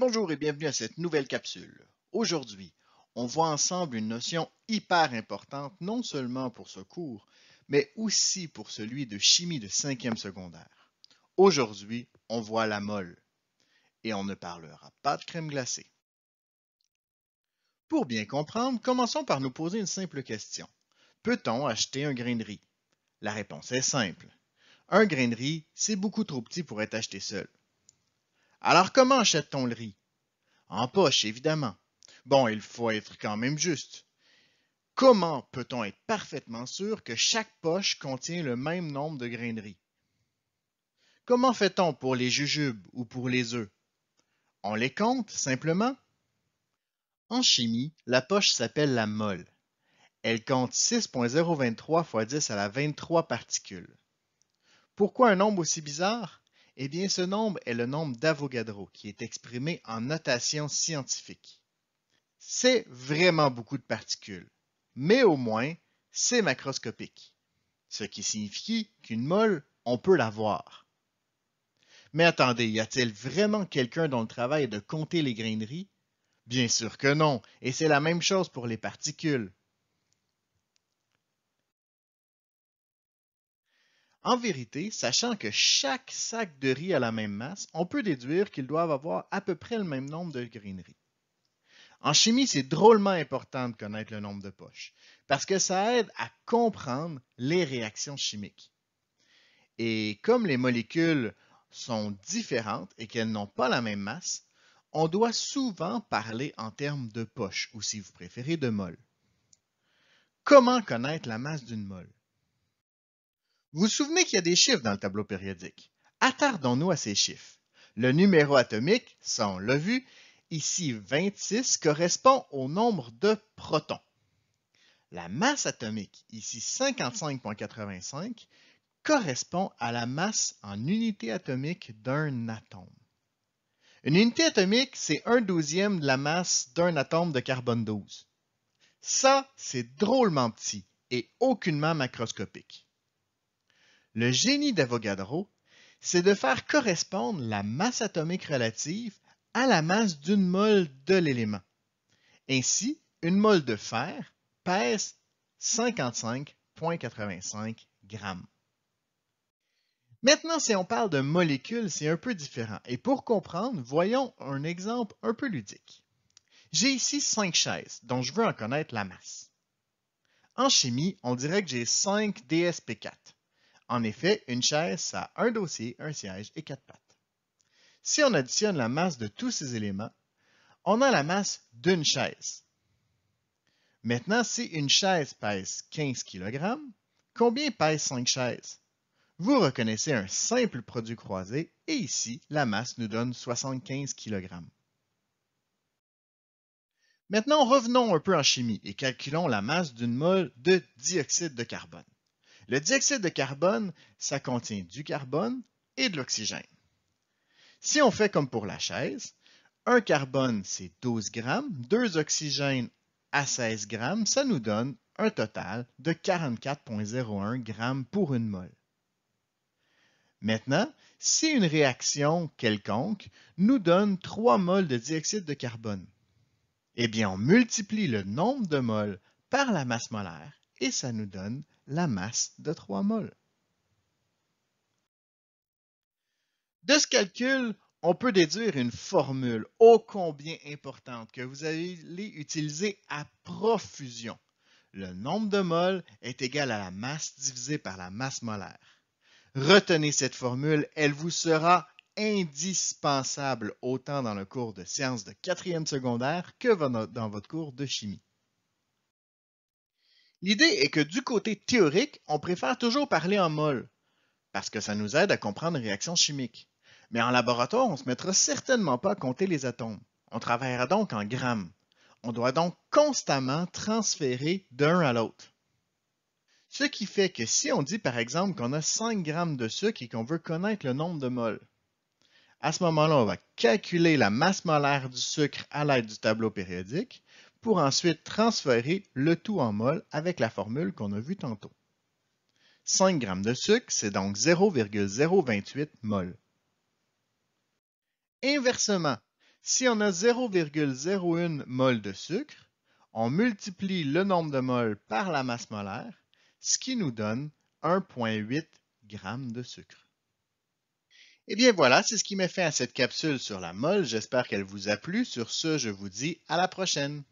bonjour et bienvenue à cette nouvelle capsule. Aujourd'hui, on voit ensemble une notion hyper importante non seulement pour ce cours, mais aussi pour celui de chimie de 5 secondaire. Aujourd'hui, on voit la molle et on ne parlera pas de crème glacée. Pour bien comprendre, commençons par nous poser une simple question. Peut-on acheter un grain de riz? La réponse est simple. Un grain de riz, c'est beaucoup trop petit pour être acheté seul. Alors comment achète-t-on le riz? En poche, évidemment. Bon, il faut être quand même juste. Comment peut-on être parfaitement sûr que chaque poche contient le même nombre de grains de riz? Comment fait-on pour les jujubes ou pour les œufs? On les compte simplement. En chimie, la poche s'appelle la molle. Elle compte 6.023 fois 10 à la 23 particules. Pourquoi un nombre aussi bizarre? Eh bien, ce nombre est le nombre d'Avogadro qui est exprimé en notation scientifique. C'est vraiment beaucoup de particules, mais au moins, c'est macroscopique, ce qui signifie qu'une mole, on peut la voir. Mais attendez, y a-t-il vraiment quelqu'un dont le travail est de compter les graineries? Bien sûr que non, et c'est la même chose pour les particules. En vérité, sachant que chaque sac de riz a la même masse, on peut déduire qu'ils doivent avoir à peu près le même nombre de riz. En chimie, c'est drôlement important de connaître le nombre de poches, parce que ça aide à comprendre les réactions chimiques. Et comme les molécules sont différentes et qu'elles n'ont pas la même masse, on doit souvent parler en termes de poches, ou si vous préférez, de molles. Comment connaître la masse d'une molle? Vous vous souvenez qu'il y a des chiffres dans le tableau périodique. Attardons-nous à ces chiffres. Le numéro atomique, ça on l'a vu, ici 26, correspond au nombre de protons. La masse atomique, ici 55.85, correspond à la masse en unité atomique d'un atome. Une unité atomique, c'est un douzième de la masse d'un atome de carbone 12. Ça, c'est drôlement petit et aucunement macroscopique. Le génie d'Avogadro, c'est de faire correspondre la masse atomique relative à la masse d'une molle de l'élément. Ainsi, une molle de fer pèse 55,85 grammes. Maintenant, si on parle de molécules, c'est un peu différent. Et pour comprendre, voyons un exemple un peu ludique. J'ai ici cinq chaises, dont je veux en connaître la masse. En chimie, on dirait que j'ai 5 DSP4. En effet, une chaise, ça a un dossier, un siège et quatre pattes. Si on additionne la masse de tous ces éléments, on a la masse d'une chaise. Maintenant, si une chaise pèse 15 kg, combien pèse 5 chaises? Vous reconnaissez un simple produit croisé et ici, la masse nous donne 75 kg. Maintenant, revenons un peu en chimie et calculons la masse d'une mole de dioxyde de carbone. Le dioxyde de carbone, ça contient du carbone et de l'oxygène. Si on fait comme pour la chaise, un carbone, c'est 12 grammes, deux oxygènes à 16 grammes, ça nous donne un total de 44,01 g pour une mole. Maintenant, si une réaction quelconque nous donne 3 moles de dioxyde de carbone, eh bien on multiplie le nombre de moles par la masse molaire et ça nous donne la masse de 3 moles. De ce calcul, on peut déduire une formule ô combien importante que vous allez utiliser à profusion. Le nombre de moles est égal à la masse divisée par la masse molaire. Retenez cette formule, elle vous sera indispensable autant dans le cours de sciences de quatrième secondaire que dans votre cours de chimie. L'idée est que du côté théorique, on préfère toujours parler en mol, parce que ça nous aide à comprendre une réaction chimiques. Mais en laboratoire, on ne se mettra certainement pas à compter les atomes. On travaillera donc en grammes. On doit donc constamment transférer d'un à l'autre. Ce qui fait que si on dit par exemple qu'on a 5 grammes de sucre et qu'on veut connaître le nombre de moles, à ce moment-là, on va calculer la masse molaire du sucre à l'aide du tableau périodique pour ensuite transférer le tout en mol avec la formule qu'on a vue tantôt. 5 g de sucre, c'est donc 0,028 mol. Inversement, si on a 0,01 mol de sucre, on multiplie le nombre de mol par la masse molaire, ce qui nous donne 1,8 g de sucre. Et eh bien voilà, c'est ce qui m'est fait à cette capsule sur la molle. J'espère qu'elle vous a plu. Sur ce, je vous dis à la prochaine.